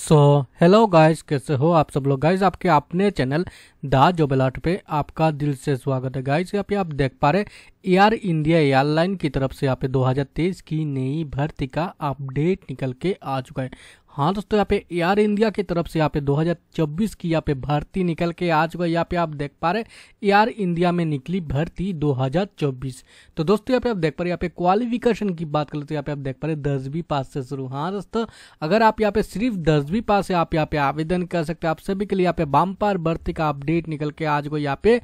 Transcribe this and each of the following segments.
so hello guys कैसे हो आप सब लोग गाइस आपके अपने चैनल दा जोबेलाट पे आपका दिल से स्वागत है गाइस यहाँ पे आप देख पा रहे एयर इंडिया एयरलाइन की तरफ से यहाँ पे 2023 की नई भर्ती का अपडेट निकल के आ चुका है हाँ दोस्तों यहाँ पे एयर इंडिया की तरफ से यहाँ पे 2024 की यहाँ पे भर्ती निकल के आज है यहाँ पे आप देख पा रहे एयर इंडिया में निकली भर्ती 2024 तो दोस्तों यहाँ पे आप देख पा रहे यहाँ पे क्वालिफिकेशन की बात करें तो यहाँ पे आप देख पा रहे दसवीं पास से शुरू हाँ दोस्तों अगर आप यहाँ पे सिर्फ दसवीं पास से आप यहाँ पे आवेदन कर सकते हैं आप सभी के लिए यहाँ पे बामपार भर्ती का अपडेट निकल के आज को यहाँ पे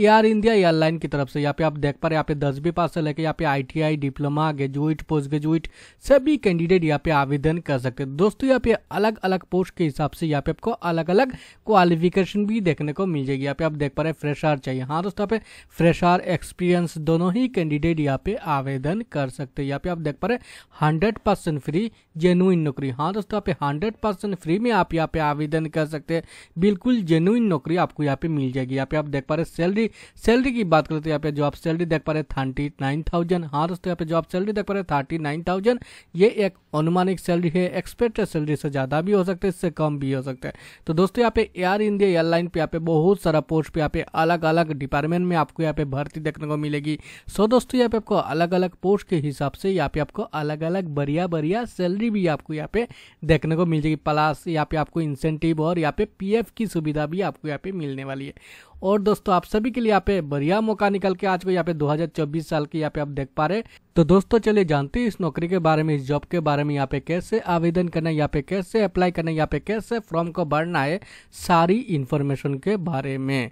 एयर इंडिया एयरलाइन की तरफ से यहाँ पे आप देख पा रहे यहाँ पे दसवीं पास से लेके यहाँ पे ITI diploma graduate post graduate सभी कैंडिडेट यहाँ पे आवेदन कर सकते हैं दोस्तों यहाँ पे अलग अलग पोस्ट के हिसाब से यहाँ पे आपको अलग अलग क्वालिफिकेशन भी देखने को मिल जाएगी यहाँ पे आप देख पा रहे हैं फ्रेशर चाहिए हाँ दोस्तों यहाँ पे फ्रेशर एक्सपीरियंस दोनों ही कैंडिडेट यहाँ पे आवेदन कर सकते यहाँ पे आप देख पा रहे हंड्रेड परसेंट फ्री जेनुइन नौकरी हाँ दोस्तों यहाँ पे हंड्रेड परसेंट फ्री में आप यहाँ पे आवेदन कर सकते हैं बिल्कुल जेनुइन नौकरी आपको यहाँ पे मिल जाएगी यहाँ पे आप देख पा रहे सैलरी की सैलरी की बात करें तो यहाँ पे जो आप सैलरी देख पा रहे थर्टी नाइन थाउजेंड हाँ दोस्तों यहाँ पे जो आप सैलरी देख पा रहे थर्टी नाइन थाउजेंड ये एक अनुमानिक सैलरी है एक्सपेक्टेड सैलरी से ज़्यादा भी हो सकता है इससे कम भी हो सकता है तो दोस्तों यहाँ पे एयर इंडिया एयरलाइन पे यहाँ पे बहुत सारा पोस्ट पे यहाँ पे अलग अलग डिपार्टमेंट में आपको यहाँ पे भर्ती देखने को मिलेगी सो दोस्तों यहाँ पे आपको अलग अलग पोस्ट के हिसाब से यहाँ पे आपको अलग अलग बढ़िया बढ़िया सैलरी भी आपको यहाँ पे देखने को मिल जाएगी प्लस यहाँ पे आपको इंसेंटिव और यहाँ पे पीएफ की सुविधा भी आपको यहाँ पे मिलने वाली है और दोस्तों आप सभी के लिए यहाँ पे बढ़िया मौका निकल के आज को यहाँ पे 2024 साल की यहाँ पे आप देख पा रहे तो दोस्तों चलिए जानते हैं इस नौकरी के बारे में इस जॉब के बारे में यहाँ पे कैसे आवेदन करना है यहाँ पे कैसे अप्लाई करना है यहाँ पे कैसे फॉर्म को भरना है सारी इन्फॉर्मेशन के बारे में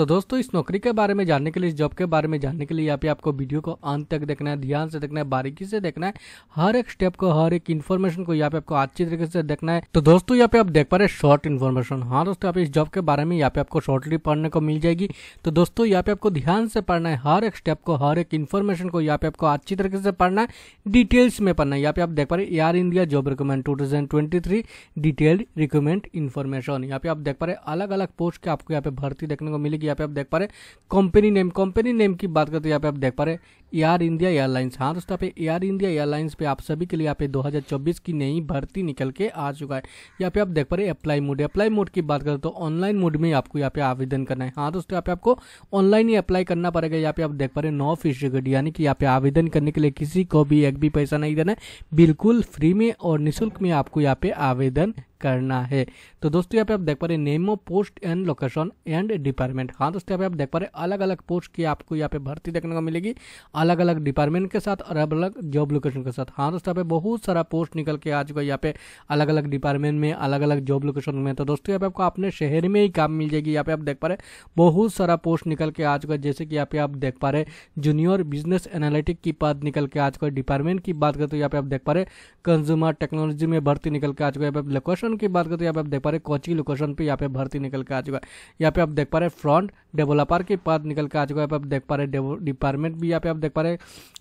तो दोस्तों इस नौकरी के बारे में जानने के लिए इस जॉब के बारे में जानने के लिए यहाँ पे आपको वीडियो को अंत तक देखना है ध्यान से देखना है बारीकी से देखना है हर एक स्टेप को हर एक इन्फॉर्मेशन को यहाँ पे आपको अच्छी तरीके से देखना है तो दोस्तों यहाँ पे आप देख पा रहे शॉर्ट इन्फॉर्मेशन हाँ दोस्तों आप इस जॉब के बारे में यहाँ पे आपको शॉर्टली पढ़ने को मिल जाएगी तो दोस्तों यहाँ पे आपको ध्यान से पढ़ना है हर एक स्टेप को हर एक इन्फॉर्मेशन को यहाँ पे आपको अच्छी तरीके से पढ़ना है डिटेल्स में पढ़ना है यहाँ पे आप देख पा रहे air India job recommend two thousand twenty three detailed recommend information यहाँ पे आप देख पा रहे अलग अलग पोस्ट के आपको यहाँ पे भर्ती देखने को मिलेगी यहाँ पे आप देख पा रहे कंपनी नेम कंपनी नेम की बात करते तो यहाँ पे आप देख पा रहे एयर इंडिया एयरलाइंस हाँ दोस्तों पे एयर इंडिया एयरलाइंस पे आप सभी के लिए यहाँ पे 2024 की नई भर्ती निकल के आ चुका है यहाँ पे आप देख पा रहे अप्लाई मोड अप्लाई मोड की बात करें तो ऑनलाइन मोड में आपको यहाँ पे आवेदन करना है हाँ दोस्तों यहाँ पे आपको ऑनलाइन ही अप्लाई करना पड़ेगा यहाँ पे आप देख पा रहे नौ फीसद यानी कि यहाँ पे आवेदन करने के लिए किसी को भी एक भी पैसा नहीं देना है बिल्कुल फ्री में और निःशुल्क में आपको यहाँ पे आवेदन करना है तो दोस्तों यहाँ पे आप देख पा रहे हैं name of post and location and department हाँ दोस्तों यहाँ पे आप देख पा रहे अलग अलग पोस्ट की आपको यहाँ पे भर्ती देखने को मिलेगी अलग अलग डिपार्टमेंट के साथ और अलग जॉब लोकेशन के साथ हाँ दोस्तों बहुत सारा पोस्ट निकल के आ चुका है यहाँ पे अलग अलग डिपार्टमेंट में अलग अलग जॉब लोकेशन में तो दोस्तों यहाँ पे आपको अपने शहर में ही काम मिल जाएगी यहाँ पे आप देख पा रहे बहुत सारा पोस्ट निकल के आ चुका है जैसे कि यहाँ पे आप देख पा रहे जूनियर बिजनेस एनालिटिक की बात निकल के आ चुका है डिपार्टमेंट की बात करें तो यहाँ पे आप देख पा रहे कंज्यूमर टेक्नोलॉजी में भर्ती निकल के आ चुका है यहाँ पे लोकेशन की बात करते यहाँ पे आप देख पा रहे कोचिंग लोकेशन पर यहाँ पे भर्ती निकल के आ चुका है यहाँ पे आप देख पा रहे फ्रंट डेवलपर के पद निकल के आ चुका है यहाँ पे आप देख पा रहे डिपार्टमेंट भी यहाँ पे आप देख पा रहे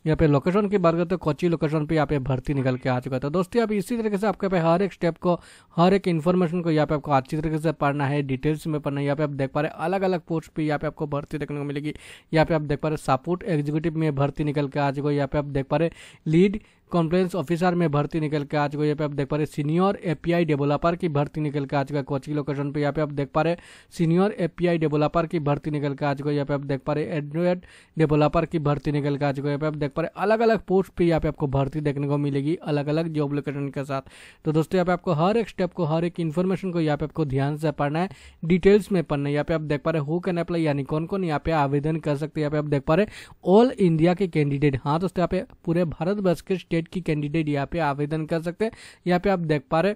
यहाँ पे लोकेशन की बात करते हो कोची लोकेशन पे यहाँ पे भर्ती निकल के आ चुका था तो दोस्तों आप इसी तरीके से आपके पे हर एक स्टेप को हर एक इन्फॉर्मेशन को यहाँ पे आपको अच्छी तरीके से पढ़ना है डिटेल्स में पढ़ना है यहाँ पे आप देख पा रहे अलग अलग पोस्ट पे यहाँ पे आपको भर्ती देखने को मिलेगी यहाँ पे आप देख पा रहे सपोर्ट एग्जीक्यूटिव में भर्ती निकल के आ चुका है यहाँ पे आप देख पा रहे लीड कॉन्फ्रेंस ऑफिसर में भर्ती निकल के आ चुका है यहाँ पे आप देख पा रहे सीनियर एपीआई डेवलपर की भर्ती निकल के आ चुका है कोचिंग लोकेशन पे यहाँ पे आप देख पा रहे सीनियर एपीआई डेवलपर की भर्ती निकल के आ चुका है यहाँ पे आप देख पा रहे एंड्रॉयड डेवलपर की भर्ती निकल के आ चुका है यहाँ पे आप देख पा रहे अलग अलग पोस्ट पर यहाँ पे आपको भर्ती देखने को मिलेगी अलग अलग जॉब लोकेशन के साथ तो दोस्तों यहाँ पे आपको हर एक स्टेप को हर एक इन्फॉर्मेशन को यहाँ पे आपको ध्यान से पढ़ना है डिटेल्स में पढ़ना है यहाँ पे आप देख पा रहे हु कैन अप्लाई यानी कौन कौन यहाँ पे आवेदन कर सकते हैं यहाँ पे आप देख पा रहे ऑल इंडिया के कैंडिडेट हाँ दोस्तों यहाँ पे पूरे भारतवर्ष के स्टेट सेट की कैंडिडेट यहाँ पे आवेदन कर सकते हैं यहाँ पे आप देख पा रहे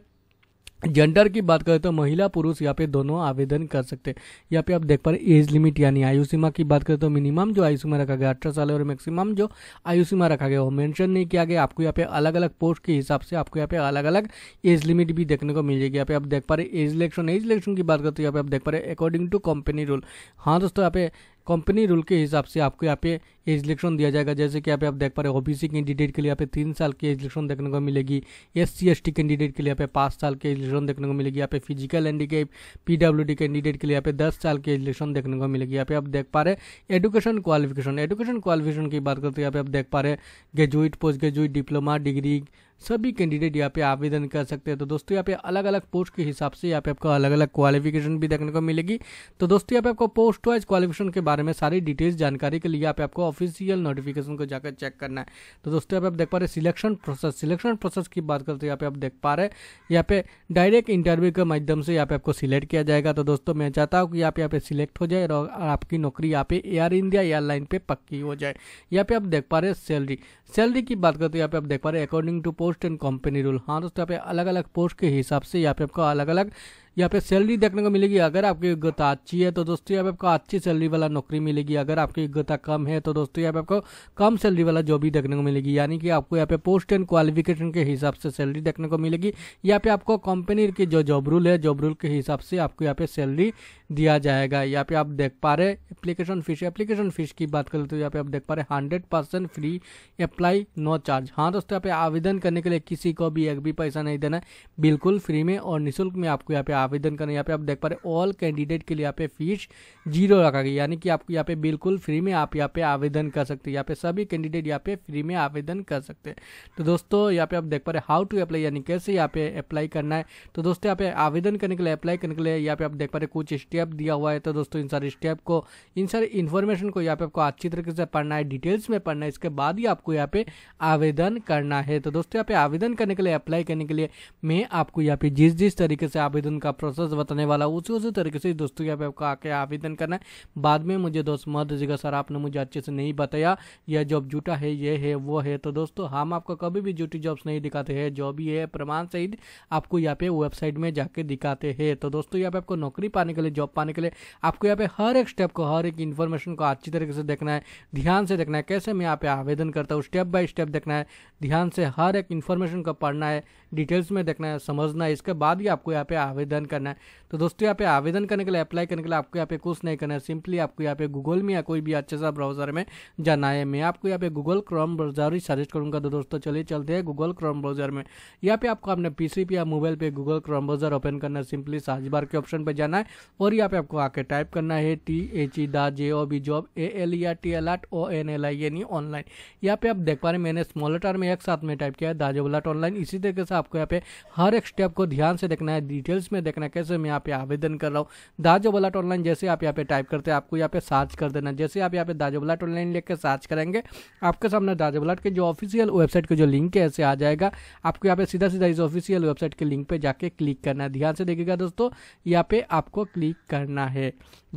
जेंडर की बात करें तो महिला पुरुष यहाँ पे दोनों आवेदन कर सकते हैं यहाँ पे आप देख पा रहे एज लिमिट यानी आयु सीमा की बात करें तो मिनिमम जो आयु सीमा रखा गया अठारह साल और मैक्सिमम जो आयु सीमा रखा गया वो मेंशन नहीं किया गया आपको यहाँ पे अलग अलग पोस्ट के हिसाब से आपको यहाँ पे अलग अलग एज लिमिट भी देखने को मिल जाएगी यहाँ पे आप देख पा रहे एज इलेक्शन एज इलेक्शन की बात करें तो यहाँ पे आप देख पा रहे अकॉर्डिंग टू कंपनी रूल हाँ दोस्तों यहाँ पे कंपनी रूल के हिसाब से आपको यहाँ पे एज इलेक्शन दिया जाएगा जैसे कि यहाँ पे आप देख पा रहे हो ओबीसी कैंडिडेट के लिए यहाँ पे तीन साल की एज इलेक्शन देखने को मिलेगी S C S T candidate के लिए यहाँ पे पाँच साल की एज इलेक्शन देखने को मिलेगी यहाँ पे physical handicap P W D candidate के लिए यहाँ पे दस साल की एज इलेक्शन देखने को मिलेगी यहाँ पे आप देख पा रहे एडुकेशन क्वालिफिकेशन एडुकेशन क्वालिफिकेशन की बात करते हैं यहाँ पे आप देख पा रहे graduate post graduate diploma degree सभी कैंडिडेट यहाँ पे आवेदन कर सकते हैं तो दोस्तों यहाँ पे अलग अलग पोस्ट के हिसाब से यहाँ पे आपको अलग अलग क्वालिफिकेशन भी देखने को मिलेगी तो दोस्तों यहाँ पे आपको पोस्ट वाइज क्वालिफिकेशन के बारे में सारी डिटेल्स जानकारी के लिए यहाँ पे आपको ऑफिशियल नोटिफिकेशन को जाकर चेक करना है तो दोस्तों यहाँ पे आप देख पा रहे सिलेक्शन प्रोसेस सिलेक्शन प्रोसेस की बात करते यहाँ पे आप देख पा रहे यहाँ पे डायरेक्ट इंटरव्यू के माध्यम से यहाँ पे आपको सिलेक्ट किया जाएगा तो दोस्तों मैं चाहता हूँ कि यहाँ पे यहाँ पे सिलेक्ट हो जाए और आपकी नौकरी यहाँ पे एयर इंडिया एयरलाइन पे पक्की हो जाए यहाँ पे आप देख पा रहे सैलरी सैलरी की बात करते यहाँ पे आप देख पा रहे according to post and company rule हाँ दोस्तों यहाँ पे अलग अलग पोस्ट के हिसाब से यहाँ पे आपको अलग अलग यहाँ पे सैलरी देखने को मिलेगी अगर आपकी योग्यता अच्छी है तो दोस्तों यहाँ पे आपको अच्छी सैलरी वाला नौकरी मिलेगी अगर आपकी योग्यता कम है तो दोस्तों यहाँ पे आपको कम सैलरी वाला जॉब ही देखने को मिलेगी यानी कि आपको यहाँ पे पोस्ट एंड क्वालिफिकेशन के हिसाब से सैलरी देखने को मिलेगी यहाँ पे आपको कंपनी के जो जॉब रूल है जॉब रूल के हिसाब से आपको यहाँ पे सैलरी दिया जाएगा यहाँ पे आप देख पा रहे एप्लीकेशन फीस एप्लीकेशन फीस की बात करें तो यहाँ पे आप देख पा रहे hundred percent free apply no charge हाँ दोस्तों यहाँ पे आवेदन करने के लिए किसी को भी एक भी पैसा नहीं देना बिल्कुल फ्री में और निःशुल्क में आपको यहाँ पे आवेदन करना यहाँ पे आप देख पा रहे ऑल कैंडिडेट के लिए यहाँ पे फीस जीरो रखा गया यानी कि आपको यहाँ पे बिल्कुल फ्री में आप यहाँ पे आवेदन कर सकते हैं यहाँ पे सभी कैंडिडेट यहाँ पे फ्री में आवेदन कर सकते हैं तो दोस्तों यहाँ पे आप देख पा रहे हाउ टू अप्लाई यानी कैसे यहाँ पे अप्लाई करना है तो दोस्तों यहाँ पे आवेदन करने के लिए अप्लाई करने के लिए यहाँ पे आप देख पा रहे कुछ स्टेप दिया हुआ है तो दोस्तों इन सारे स्टेप को इन सारे इन्फॉर्मेशन को यहाँ पे आपको अच्छी तरीके से पढ़ना है डिटेल्स में पढ़ना है इसके बाद ही आपको यहाँ पे आवेदन करना है तो दोस्तों यहाँ पे आवेदन करने के लिए अप्लाई करने के लिए मैं आपको यहाँ पे जिस जिस तरीके से आवेदन का का प्रोसेस बताने वाला हूँ उसी उसी तरीके से दोस्तों यहाँ पे आपको आके आवेदन करना है बाद में मुझे दोस्त मत दीजिएगा सर आपने मुझे अच्छे से नहीं बताया यह जॉब जूटा है ये है वो है तो दोस्तों हम आपको कभी भी जूटी जॉब्स नहीं दिखाते हैं जो भी है प्रमाण सहित आपको यहाँ पे वेबसाइट में जाके दिखाते हैं तो दोस्तों यहाँ पे आपको नौकरी पाने के लिए जॉब पाने के लिए आपको यहाँ पे हर एक स्टेप को हर एक इन्फॉर्मेशन को अच्छी तरीके से देखना है ध्यान से देखना है कैसे मैं यहाँ पे आवेदन करता हूँ स्टेप बाय स्टेप देखना है ध्यान से हर एक इन्फॉर्मेशन को पढ़ना है डिटेल्स में देखना है समझना है इसके बाद ही आपको यहाँ पे आवेदन आवेदन करना है तो दोस्तों यहाँ पे आवेदन करने के लिए अप्लाई करने के लिए आपको यहाँ पे कुछ नहीं करना है सिंपली आपको यहाँ पे गूगल में या कोई भी अच्छे सा ब्राउजर में जाना है मैं आपको यहाँ पे गूगल क्रोम ब्राउजर ही सजेस्ट करूँगा तो दोस्तों चलिए चलते हैं गूगल क्रोम ब्राउजर में यहाँ पे आपको अपने पीसी पे या मोबाइल पे गूगल क्रोम ब्राउजर ओपन करना है सिंपली सर्च बार के ऑप्शन पर जाना है और यहाँ पे आपको आके टाइप करना है T H E the J O B job A L E R T L at O N L I N E online यहाँ पे आप देख पा रहे हैं मैंने स्मॉल लेटर में एक साथ में टाइप किया है दाजोबलाट ऑनलाइन इसी तरीके से आपको यहाँ पे हर एक स्टेप को ध्यान से देखना है डिटेल्स में देखना कैसे मैं यहाँ पे आवेदन कर रहा हूँ दाजो बलाट ऑनलाइन जैसे आप यहाँ पे टाइप करते हैं आपको यहाँ पे सर्च कर देना जैसे आप यहाँ पे दाजो बलाट ऑनलाइन लेकर सर्च करेंगे आपके सामने दाजो बलाट के जो ऑफिशियल वेबसाइट के जो लिंक है ऐसे आ जाएगा आपको यहाँ पे सीधा सीधा इस ऑफिशियल वेबसाइट के लिंक पर जाके क्लिक करना है ध्यान से देखिएगा दोस्तों यहाँ पे आपको क्लिक करना है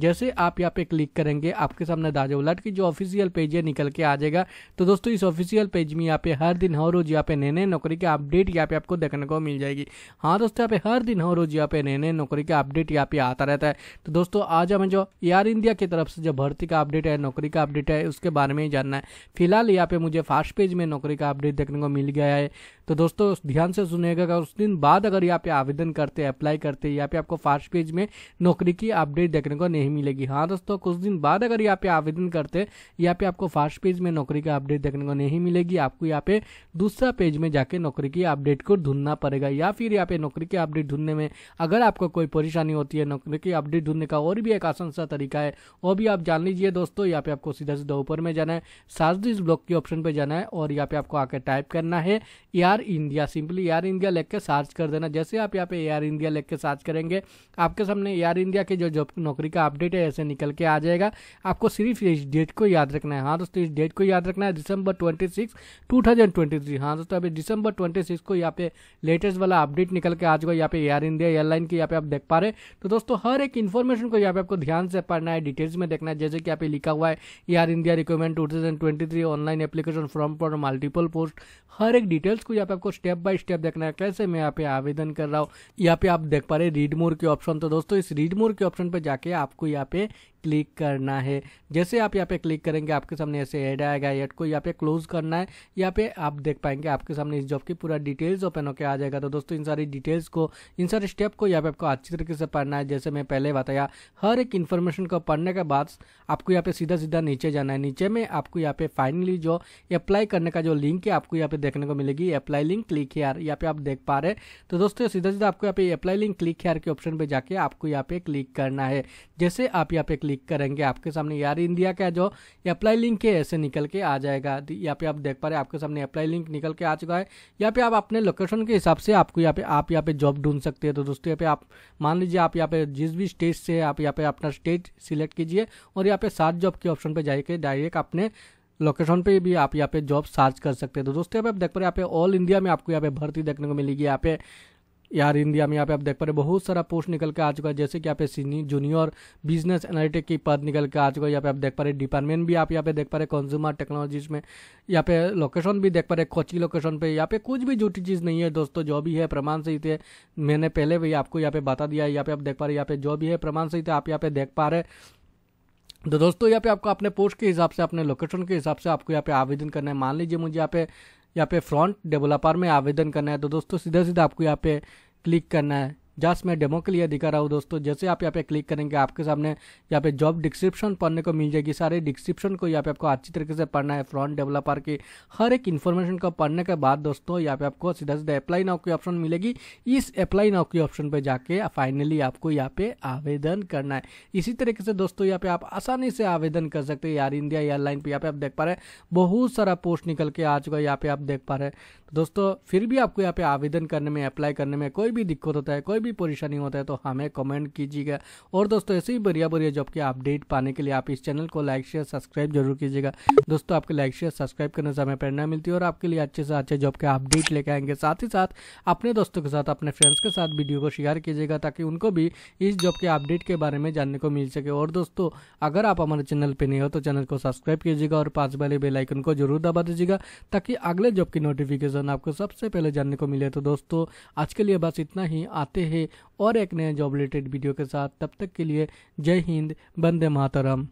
जैसे आप यहाँ पे क्लिक करेंगे आपके सामने दाजो बलाट की जो ऑफिशियल पेज है निकल के आ जाएगा तो दोस्तों इस ऑफिशियल पेज में यहाँ पे हर दिन हर रोज यहाँ पे नए नए नौकरी के अपडेट यहाँ पे आपको देखने को मिल जाएगी हाँ दोस्तों यहाँ पे हर दिन हर रोज यहाँ पे नए नए नौकरी के अपडेट यहाँ पे आता रहता है तो दोस्तों आज हमें जो एयर इंडिया की तरफ से जो भर्ती का अपडेट है नौकरी का अपडेट है उसके बारे में ही जानना है फिलहाल यहाँ पे मुझे फास्ट पेज में नौकरी का अपडेट देखने को मिल गया है तो दोस्तों ध्यान से सुनेगा उस दिन बाद अगर यहाँ पे आवेदन करते अप्लाई करते यहाँ पे आपको फास्ट पेज में नौकरी की अपडेट देखने को नहीं मिलेगी हाँ दोस्तों कुछ दिन बाद अगर यहाँ पे आवेदन करते यहाँ पे आपको फास्ट पेज में नौकरी का अपडेट देखने को नहीं मिलेगी आपको यहाँ पे दूसरा पेज में जाके नौकरी की अपडेट को ढूंढना पड़ेगा या फिर यहाँ पे नौकरी की अपडेट ढूंढने में अगर अगर आपको कोई परेशानी होती है नौकरी की अपडेट ढूंढने का और भी एक आसान सा तरीका है वो भी आप जान लीजिए दोस्तों यहाँ पे आपको सीधा सीधा ऊपर में जाना है साजिश ब्लॉक के ऑप्शन पर जाना है और यहाँ पे आपको आकर टाइप करना है Air India simply Air India लिख के सर्च कर देना जैसे आप यहाँ पे एयर इंडिया लिख के सर्च करेंगे आपके सामने एयर इंडिया के जो जॉब नौकरी का अपडेट है ऐसे निकल के आ जाएगा आपको सिर्फ इस डेट को याद रखना है हाँ दोस्तों इस डेट को याद रखना है December twenty six two thousand twenty three हाँ दोस्तों अभी दिसंबर ट्वेंटी सिक्स को यहाँ पे लेटेस्ट वाला अपडेट निकल के आ जाएगा यहाँ पे एयर इंडिया एयर लाइन की यहाँ पे आप देख पा रहे हैं तो दोस्तों हर एक इन्फॉर्मेशन को यहाँ पे आपको ध्यान से पढ़ना है डिटेल्स में देखना है जैसे कि यहाँ पे लिखा हुआ है air India requirement two thousand twenty three online application form for multiple post हर एक डिटेल्स को यहाँ पे आपको स्टेप बाय स्टेप देखना है कैसे मैं यहाँ पे आवेदन कर रहा हूँ यहाँ पे आप देख पा रहे रीड मोर के ऑप्शन तो दोस्तों इस रीड मोर के ऑप्शन पर जाके आपको यहाँ पे क्लिक करना है जैसे आप यहाँ पे क्लिक करेंगे आपके सामने ऐसे ऐड आएगा एड को यहाँ पे क्लोज करना है यहाँ पे आप देख पाएंगे आपके सामने इस जॉब की पूरा डिटेल्स ओपन होकर आ जाएगा तो दोस्तों इन सारी डिटेल्स को इन सारे स्टेप को यहाँ पे आपको अच्छी तरीके से पढ़ना है जैसे मैं पहले बताया हर एक इन्फॉर्मेशन को पढ़ने के बाद आपको यहाँ पे सीधा सीधा नीचे जाना है नीचे में आपको यहाँ पे फाइनली जो अप्लाई करने का जो लिंक है आपको यहाँ पे देखने को मिलेगी अप्लाई लिंक क्लिक हेयर यहाँ पे आप देख पा रहे तो दोस्तों सीधा सीधा आपको यहाँ पे अप्लाई लिंक क्लिक हेयर के ऑप्शन पे जाके आपको यहाँ पे क्लिक करना है जैसे आप यहाँ पे क्लिक क्लिक करेंगे आपके सामने यार इंडिया का जो अप्लाई लिंक है ऐसे निकल के आ जाएगा यहाँ पे आप देख पा रहे हैं आपके सामने अप्लाई लिंक निकल के आ चुका है यहाँ पे आप अपने लोकेशन के हिसाब से आपको यहाँ पे आप यहाँ पे जॉब ढूंढ सकते हैं तो दोस्तों यहाँ पे आप मान लीजिए आप यहाँ पे जिस भी स्टेट से आप यहाँ पे अपना स्टेट सिलेक्ट कीजिए और यहाँ पे सात जॉब के ऑप्शन पर जाइए डायरेक्ट अपने लोकेशन पे भी आप यहाँ पे जॉब सर्च कर सकते हैं तो दोस्तों यहाँ पे आप देख पा रहे हैं यहाँ पे ऑल इंडिया में आपको यहाँ पे भर्ती देखने को मिलेगी यहाँ पे यार इंडिया में यहाँ पे आप देख पा रहे बहुत सारा पोस्ट निकल के आ चुका है जैसे कि यहाँ पे जूनियर बिजनेस एनालिटिक की पद निकल के आ चुका है यहाँ पे आप देख पा रहे डिपार्टमेंट भी आप यहाँ पे देख पा रहे कंज्यूमर टेक्नोलॉजीज में यहाँ पे लोकेशन भी देख पा रहे कोची लोकेशन पे यहाँ पे कुछ भी झूठी चीज़ नहीं है दोस्तों जो भी है प्रमाण सहित है मैंने पहले भी आपको यहाँ पे बता दिया यहाँ पे आप देख पा रहे यहाँ पे जो भी है प्रमाण सहित थे आप यहाँ पे देख पा रहे तो दोस्तों यहाँ पे आपको अपने पोस्ट के हिसाब से अपने लोकेशन के हिसाब से आपको यहाँ पे आवेदन करना है मान लीजिए मुझे यहाँ पे यहाँ पे फ्रंट डेवलपर में आवेदन करना है तो दोस्तों सीधा सीधा आपको यहाँ पे क्लिक करना है जस्ट मैं डेमो के लिए दिखा रहा हूँ दोस्तों जैसे आप यहाँ पे क्लिक करेंगे आपके सामने यहाँ पे जॉब डिस्क्रिप्शन पढ़ने को मिल जाएगी सारे डिस्क्रिप्शन को यहाँ पे आपको अच्छी तरीके से पढ़ना है फ्रंट डेवलपर की हर एक इन्फॉर्मेशन को पढ़ने के बाद दोस्तों यहाँ पे आपको सीधा सीधा अप्लाई नाउ की ऑप्शन मिलेगी इस अप्लाई नाउ की ऑप्शन पर जाके फाइनली आपको यहाँ पे आवेदन करना है इसी तरीके से दोस्तों यहाँ पे आप आसानी से आवेदन कर सकते हैं यार इंडिया एयरलाइन पर यहाँ पे आप देख पा रहे हैं बहुत सारा पोस्ट निकल के आ चुका है यहाँ पे आप देख पा रहे हैं दोस्तों फिर भी आपको यहाँ पे आवेदन करने में अप्लाई करने में कोई भी दिक्कत होता है कोई भी परेशानी होता है तो हमें कमेंट कीजिएगा और दोस्तों ऐसे ही बढ़िया बढ़िया जॉब के अपडेट पाने के लिए आप इस चैनल को लाइक शेयर सब्सक्राइब जरूर कीजिएगा दोस्तों आपके लाइक शेयर सब्सक्राइब करने से हमें प्रेरणा मिलती है और आपके लिए अच्छे से अच्छे जॉब के अपडेट लेके आएंगे साथ ही साथ अपने दोस्तों के साथ अपने फ्रेंड्स के साथ वीडियो को शेयर कीजिएगा ताकि उनको भी इस जॉब के अपडेट के बारे में जानने को मिल सके और दोस्तों अगर आप हमारे चैनल पर नहीं हो तो चैनल को सब्सक्राइब कीजिएगा और पास वाले बेलाइकन को जरूर दबा दीजिएगा ताकि अगले जॉब की नोटिफिकेशन आपको सबसे पहले जानने को मिले तो दोस्तों आज के लिए बस इतना ही आते हैं और एक नए जॉब रिलेटेड वीडियो के साथ तब तक के लिए जय हिंद बंदे मातरम